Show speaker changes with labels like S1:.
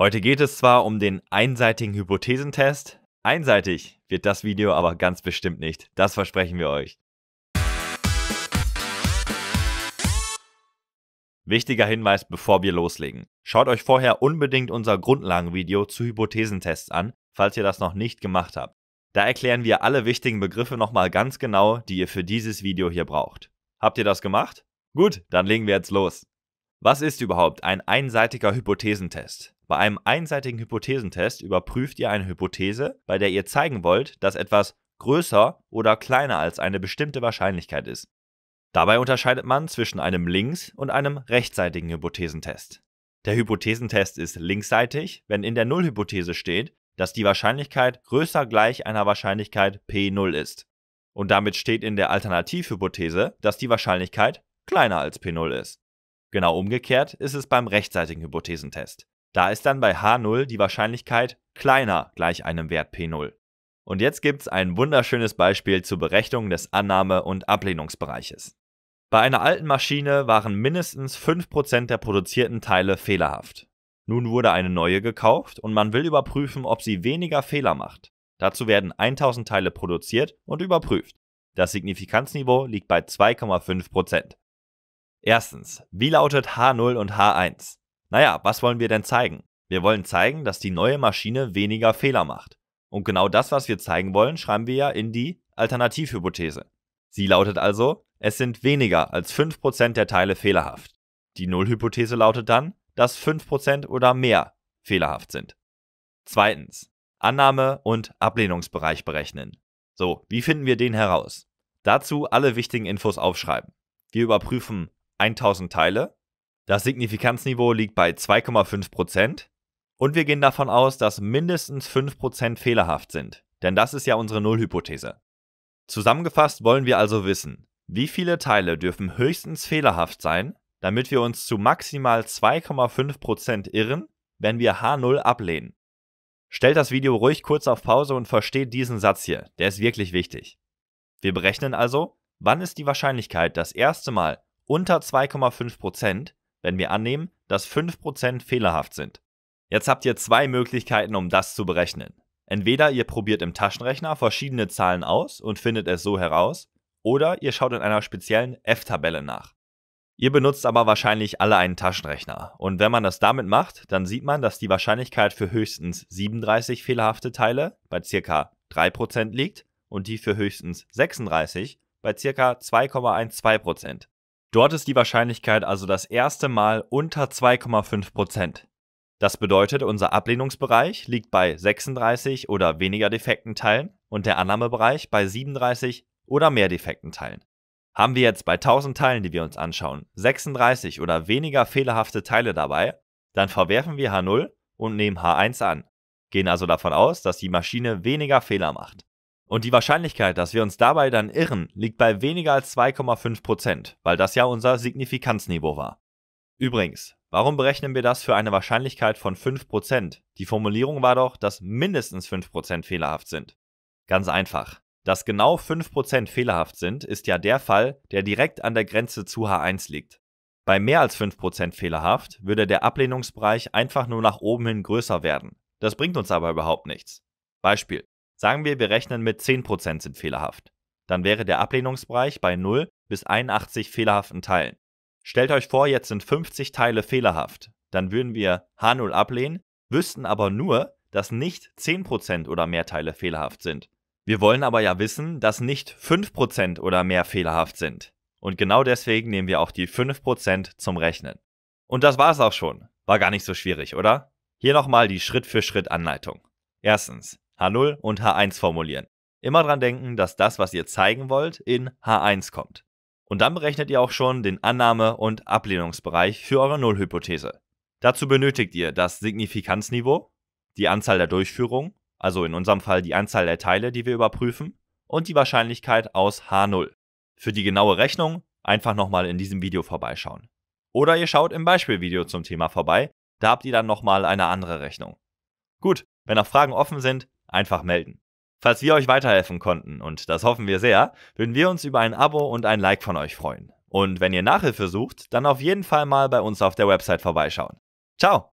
S1: Heute geht es zwar um den einseitigen Hypothesentest, einseitig wird das Video aber ganz bestimmt nicht, das versprechen wir euch. Wichtiger Hinweis, bevor wir loslegen. Schaut euch vorher unbedingt unser Grundlagenvideo zu Hypothesentests an, falls ihr das noch nicht gemacht habt. Da erklären wir alle wichtigen Begriffe nochmal ganz genau, die ihr für dieses Video hier braucht. Habt ihr das gemacht? Gut, dann legen wir jetzt los. Was ist überhaupt ein einseitiger Hypothesentest? Bei einem einseitigen Hypothesentest überprüft ihr eine Hypothese, bei der ihr zeigen wollt, dass etwas größer oder kleiner als eine bestimmte Wahrscheinlichkeit ist. Dabei unterscheidet man zwischen einem links- und einem rechtsseitigen Hypothesentest. Der Hypothesentest ist linksseitig, wenn in der Nullhypothese steht, dass die Wahrscheinlichkeit größer gleich einer Wahrscheinlichkeit P0 ist. Und damit steht in der Alternativhypothese, dass die Wahrscheinlichkeit kleiner als P0 ist. Genau umgekehrt ist es beim rechtzeitigen Hypothesentest. Da ist dann bei H0 die Wahrscheinlichkeit kleiner gleich einem Wert P0. Und jetzt gibt's ein wunderschönes Beispiel zur Berechnung des Annahme- und Ablehnungsbereiches. Bei einer alten Maschine waren mindestens 5% der produzierten Teile fehlerhaft. Nun wurde eine neue gekauft und man will überprüfen, ob sie weniger Fehler macht. Dazu werden 1000 Teile produziert und überprüft. Das Signifikanzniveau liegt bei 2,5%. Erstens, wie lautet H0 und H1? Naja, was wollen wir denn zeigen? Wir wollen zeigen, dass die neue Maschine weniger Fehler macht. Und genau das, was wir zeigen wollen, schreiben wir ja in die Alternativhypothese. Sie lautet also, es sind weniger als 5% der Teile fehlerhaft. Die Nullhypothese lautet dann, dass 5% oder mehr fehlerhaft sind. Zweitens, Annahme und Ablehnungsbereich berechnen. So, wie finden wir den heraus? Dazu alle wichtigen Infos aufschreiben. Wir überprüfen 1000 Teile. Das Signifikanzniveau liegt bei 2,5% und wir gehen davon aus, dass mindestens 5% fehlerhaft sind, denn das ist ja unsere Nullhypothese. Zusammengefasst wollen wir also wissen, wie viele Teile dürfen höchstens fehlerhaft sein, damit wir uns zu maximal 2,5% irren, wenn wir H0 ablehnen. Stellt das Video ruhig kurz auf Pause und versteht diesen Satz hier, der ist wirklich wichtig. Wir berechnen also, wann ist die Wahrscheinlichkeit, das erste Mal unter 2,5 Prozent, wenn wir annehmen, dass 5 Prozent fehlerhaft sind. Jetzt habt ihr zwei Möglichkeiten, um das zu berechnen. Entweder ihr probiert im Taschenrechner verschiedene Zahlen aus und findet es so heraus, oder ihr schaut in einer speziellen F-Tabelle nach. Ihr benutzt aber wahrscheinlich alle einen Taschenrechner. Und wenn man das damit macht, dann sieht man, dass die Wahrscheinlichkeit für höchstens 37 fehlerhafte Teile bei ca. 3% liegt und die für höchstens 36 bei ca. 2,12%. Dort ist die Wahrscheinlichkeit also das erste Mal unter 2,5 Das bedeutet, unser Ablehnungsbereich liegt bei 36 oder weniger defekten Teilen und der Annahmebereich bei 37 oder mehr defekten Teilen. Haben wir jetzt bei 1000 Teilen, die wir uns anschauen, 36 oder weniger fehlerhafte Teile dabei, dann verwerfen wir H0 und nehmen H1 an, gehen also davon aus, dass die Maschine weniger Fehler macht. Und die Wahrscheinlichkeit, dass wir uns dabei dann irren, liegt bei weniger als 2,5%, weil das ja unser Signifikanzniveau war. Übrigens, warum berechnen wir das für eine Wahrscheinlichkeit von 5%? Die Formulierung war doch, dass mindestens 5% fehlerhaft sind. Ganz einfach. Dass genau 5% fehlerhaft sind, ist ja der Fall, der direkt an der Grenze zu H1 liegt. Bei mehr als 5% fehlerhaft würde der Ablehnungsbereich einfach nur nach oben hin größer werden. Das bringt uns aber überhaupt nichts. Beispiel. Sagen wir, wir rechnen mit 10% sind fehlerhaft. Dann wäre der Ablehnungsbereich bei 0 bis 81 fehlerhaften Teilen. Stellt euch vor, jetzt sind 50 Teile fehlerhaft. Dann würden wir H0 ablehnen, wüssten aber nur, dass nicht 10% oder mehr Teile fehlerhaft sind. Wir wollen aber ja wissen, dass nicht 5% oder mehr fehlerhaft sind. Und genau deswegen nehmen wir auch die 5% zum Rechnen. Und das war's auch schon. War gar nicht so schwierig, oder? Hier nochmal die Schritt-für-Schritt-Anleitung. Erstens, H0 und H1 formulieren. Immer dran denken, dass das, was ihr zeigen wollt, in H1 kommt. Und dann berechnet ihr auch schon den Annahme- und Ablehnungsbereich für eure Nullhypothese. Dazu benötigt ihr das Signifikanzniveau, die Anzahl der Durchführungen, also in unserem Fall die Anzahl der Teile, die wir überprüfen, und die Wahrscheinlichkeit aus H0. Für die genaue Rechnung einfach nochmal in diesem Video vorbeischauen. Oder ihr schaut im Beispielvideo zum Thema vorbei, da habt ihr dann nochmal eine andere Rechnung. Gut, wenn noch Fragen offen sind, einfach melden. Falls wir euch weiterhelfen konnten, und das hoffen wir sehr, würden wir uns über ein Abo und ein Like von euch freuen. Und wenn ihr Nachhilfe sucht, dann auf jeden Fall mal bei uns auf der Website vorbeischauen. Ciao!